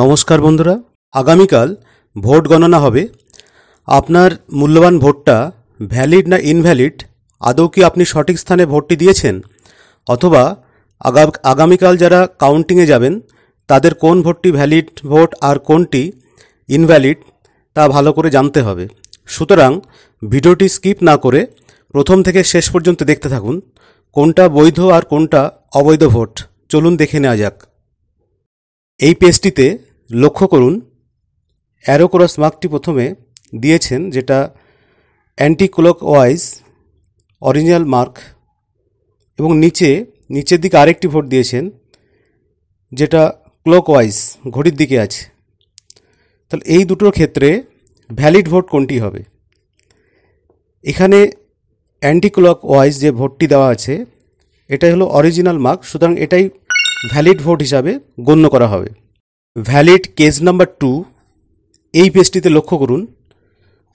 নমস্কার বন্ধুরা আগামীকাল ভোট গণনা হবে আপনার মূল্যবান ভোটটা ভ্যালিড না ইনভ্যালিড আদৌ কি আপনি সঠিক স্থানে ভোটটি দিয়েছেন অথবা আগামীকাল যারা কাউন্টিংয়ে যাবেন তাদের কোন ভোটটি ভ্যালিড ভোট আর কোনটি ইনভ্যালিড তা ভালো করে জানতে হবে সুতরাং ভিডিওটি স্কিপ না করে প্রথম থেকে শেষ পর্যন্ত দেখতে থাকুন কোনটা বৈধ আর কোনটা অবৈধ ভোট চলুন দেখে নেওয়া যাক এই পেজটিতে লক্ষ্য করুন অ্যারোক্রস মার্কটি প্রথমে দিয়েছেন যেটা anti clockwise original mark এবং নিচে নিচের দিকে আরেকটি ভোট দিয়েছেন যেটা ক্লক ওয়াইজ ঘড়ির দিকে আছে তাহলে এই দুটোর ক্ষেত্রে ভ্যালিড ভোট কোনটি হবে এখানে অ্যান্টি ক্লক ওয়াইজ যে ভোটটি দেওয়া আছে এটাই হলো অরিজিনাল মার্ক সুতরাং এটাই ভ্যালিড ভোট হিসাবে গণ্য করা হবে ভ্যালিড কেস নাম্বার টু এই পেজটিতে লক্ষ্য করুন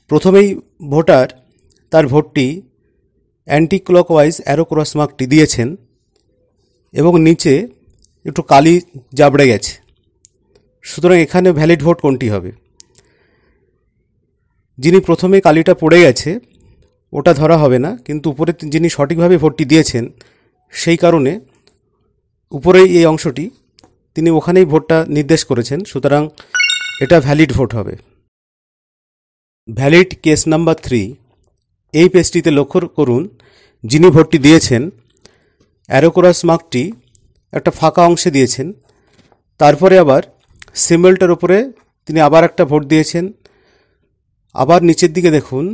প্রথমেই ভোটার তার ভোটটি অ্যান্টি ক্লকওয়াইজ অ্যারো ক্রস মার্কটি দিয়েছেন এবং নিচে একটু কালি জাবড়ে গেছে সুতরাং এখানে ভ্যালিড ভোট কোনটি হবে যিনি প্রথমে কালিটা পড়ে গেছে ওটা ধরা হবে না কিন্তু উপরে যিনি সঠিকভাবে ভোটটি দিয়েছেন সেই কারণে উপরে এই অংশটি তিনি ওখানেই ভোটটা নির্দেশ করেছেন সুতরাং এটা ভ্যালিড ভোট হবে ভ্যালিড কেস নাম্বার থ্রি এই পেজটিতে লক্ষ্য করুন যিনি ভোটটি দিয়েছেন অ্যারোকোরাস মার্কটি একটা ফাঁকা অংশে দিয়েছেন তারপরে আবার সিম্বলটার ওপরে তিনি আবার একটা ভোট দিয়েছেন আবার নিচের দিকে দেখুন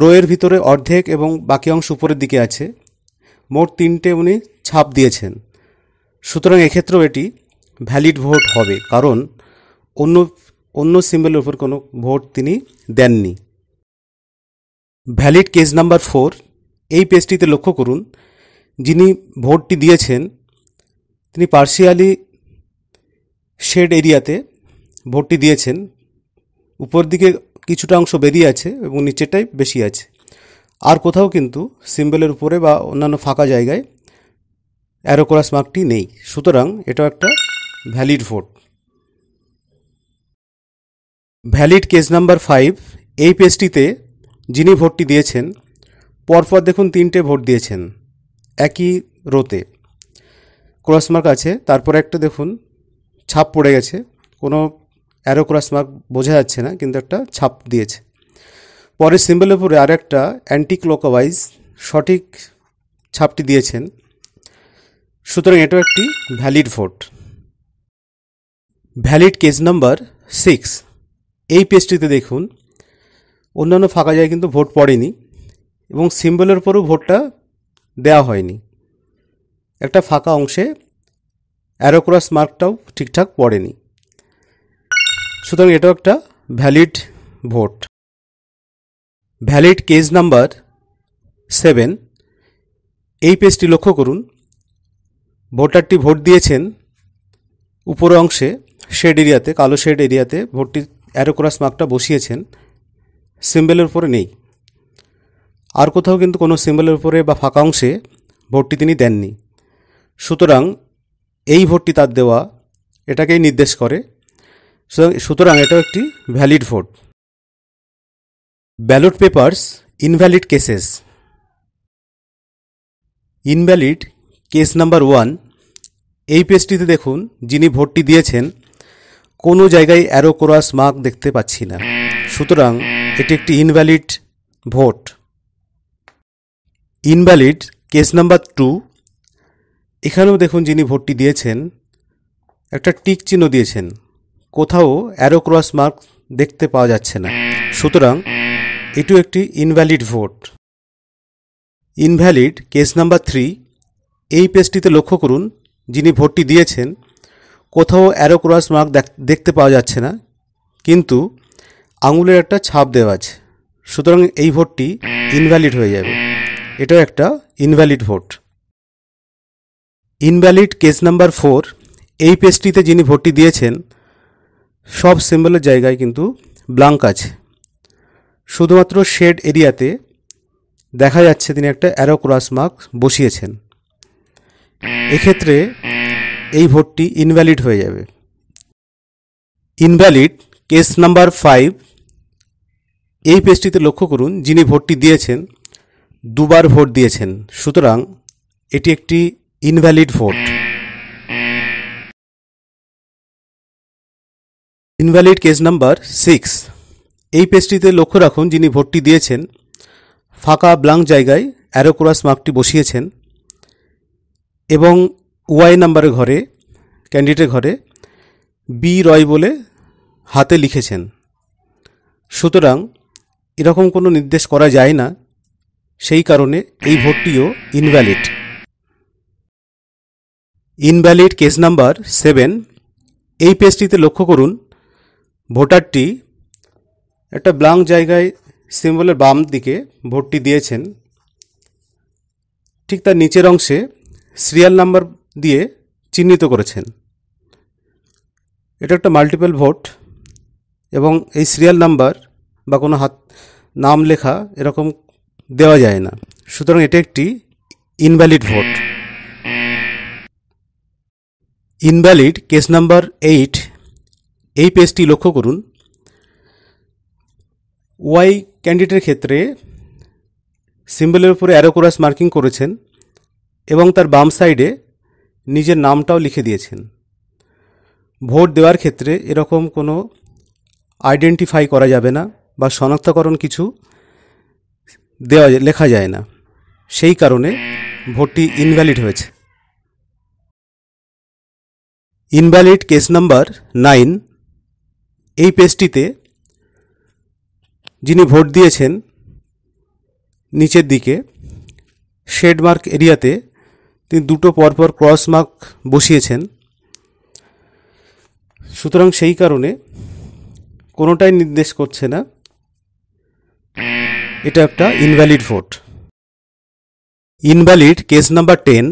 রোয়ের ভিতরে অর্ধেক এবং বাকি অংশ উপরের দিকে আছে মোট তিনটে উনি ছাপ দিয়েছেন সুতরাং এক্ষেত্রেও এটি ভ্যালিড ভোট হবে কারণ অন্য অন্য সিম্বলের উপর কোনো ভোট তিনি দেননি ভ্যালিড কেস নাম্বার ফোর এই পেজটিতে লক্ষ্য করুন যিনি ভোটটি দিয়েছেন তিনি পার্সিয়ালি শেড এরিয়াতে ভোটটি দিয়েছেন উপর দিকে কিছুটা অংশ বেরিয়ে আছে এবং নিচেরটাই বেশি আছে আর কোথাও কিন্তু সিম্বলের উপরে বা অন্যান্য ফাঁকা জায়গায় অ্যারোকোলাস মার্কটি নেই সুতরাং এটাও একটা valid vote valid case number five এই পেজটিতে যিনি ভোটটি দিয়েছেন পরপর দেখুন তিনটে ভোট দিয়েছেন একই রোতে ক্রস মার্ক আছে তারপরে একটা দেখুন ছাপ পড়ে গেছে কোনো অ্যারো ক্রস মার্ক বোঝা যাচ্ছে না কিন্তু একটা ছাপ দিয়েছে পরে সিম্বলের উপরে আর একটা অ্যান্টি ক্লোকওয়াইজ সঠিক ছাপটি দিয়েছেন সুতরাং এটাও একটি valid vote valid case number six এই পেজটিতে দেখুন অন্যান্য ফাঁকা জায়গায় কিন্তু ভোট পড়েনি এবং সিম্বলের পরও ভোটটা দেওয়া হয়নি একটা ফাঁকা অংশে অ্যারোক্রস মার্কটাও ঠিকঠাক পড়েনি সুতরাং এটাও একটা valid vote valid case number seven এই পেজটি লক্ষ্য করুন ভোটারটি ভোট দিয়েছেন উপর অংশে শেড এরিয়াতে কালো শেড এরিয়াতে ভোটটি অ্যারোক্রাস মার্কটা বসিয়েছেন সিম্বলের উপরে নেই আর কোথাও কিন্তু কোনো সিম্বলের উপরে বা ফাঁকা অংশে ভোটটি তিনি দেননি সুতরাং এই ভোটটি তার দেওয়া এটাকেই নির্দেশ করে সুতরাং এটাও একটি valid vote ballot papers invalid cases invalid case number one এই পেজটিতে দেখুন যিনি ভোটটি দিয়েছেন কোনো জায়গায় অ্যারো ক্রস মার্ক দেখতে পাচ্ছি না সুতরাং এটি একটি invalid vote invalid case number two এখানেও দেখুন যিনি ভোটটি দিয়েছেন একটা টিক চিহ্ন দিয়েছেন কোথাও অ্যারো ক্রস মার্ক দেখতে পাওয়া যাচ্ছে না সুতরাং এটিও একটি invalid vote invalid case number three এই পেজটিতে লক্ষ্য করুন যিনি ভোটটি দিয়েছেন কোথাও অ্যারো ক্রস মার্ক দেখতে পাওয়া যাচ্ছে না কিন্তু আঙুলের একটা ছাপ দেওয়া আছে সুতরাং এই ভোটটি ইনভ্যালিড হয়ে যাবে এটাও একটা invalid vote invalid case number four এই পেজটিতে যিনি ভোটটি দিয়েছেন সব সিম্বলের জায়গায় কিন্তু ব্লাঙ্ক আছে শুধুমাত্র শেড এরিয়াতে দেখা যাচ্ছে তিনি একটা অ্যারো ক্রস মার্ক বসিয়েছেন এক্ষেত্রে এই ভোটটি ইনভ্যালিড হয়ে যাবে ইনভ্যালিড কেস নাম্বার ফাইভ এই পেজটিতে লক্ষ্য করুন যিনি ভোটটি দিয়েছেন দুবার ভোট দিয়েছেন সুতরাং এটি একটি invalid vote invalid case number six এই পেজটিতে লক্ষ্য রাখুন যিনি ভোটটি দিয়েছেন ফাঁকা ব্লাঙ্ক জায়গায় অ্যারোক্রাস মার্কটি বসিয়েছেন এবং ওয়াই নাম্বারের ঘরে ক্যান্ডিডেটের ঘরে বি রয় বলে হাতে লিখেছেন সুতরাং এরকম কোনো নির্দেশ করা যায় না সেই কারণে এই ভোটটিও invalid invalid case number seven এই পেজটিতে লক্ষ্য করুন ভোটারটি একটা ব্লাঙ্ক জায়গায় সিম্বলের বাম দিকে ভোটটি দিয়েছেন ঠিক তার নিচের অংশে সিরিয়াল নাম্বার দিয়ে চিহ্নিত করেছেন এটা একটা মাল্টিপল ভোট এবং এই সিরিয়াল নাম্বার বা কোনো হাত নাম লেখা এরকম দেওয়া যায় না সুতরাং এটা একটি invalid vote invalid case number eight এই পেজটি লক্ষ্য করুন ওয়াই ক্যান্ডিডেটের ক্ষেত্রে সিম্বলের উপরে অ্যারোকোরাস মার্কিং করেছেন এবং তার বাম সাইডে নিজের নামটাও লিখে দিয়েছেন ভোট দেওয়ার ক্ষেত্রে এরকম কোনো আইডেন্টিফাই করা যাবে না বা শনাক্তকরণ কিছু দেওয়া লেখা যায় না সেই কারণে ভোটটি ইনভ্যালিড হয়েছে ইনভ্যালিড কেস নাম্বার নাইন এই পেজটিতে যিনি ভোট দিয়েছেন নিচের দিকে শেডমার্ক এরিয়াতে তিনি দুটো পরপর ক্রস মার্ক বসিয়েছেন সুতরাং সেই কারণে কোনোটাই নির্দেশ করছে না এটা একটা invalid vote invalid case number ten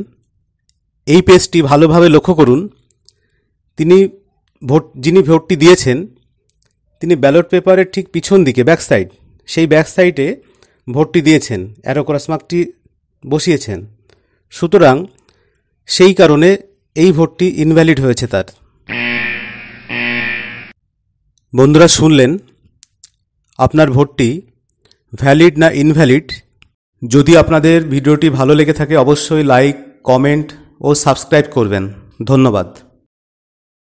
এই পেজটি ভালোভাবে লক্ষ্য করুন তিনি ভোট যিনি ভোটটি দিয়েছেন তিনি ব্যালট পেপারের ঠিক পিছন দিকে ব্যাক সাইড সেই ব্যাক সাইডে ভোটটি দিয়েছেন অ্যারোক্রসমার্কটি বসিয়েছেন সুতরাং সেই কারণে এই ভোটটি ইনভ্যালিড হয়েছে তার বন্ধুরা শুনলেন আপনার ভোটটি ভ্যালিড না ইনভ্যালিড যদি আপনাদের ভিডিওটি ভালো লেগে থাকে অবশ্যই লাইক কমেন্ট ও সাবস্ক্রাইব করবেন ধন্যবাদ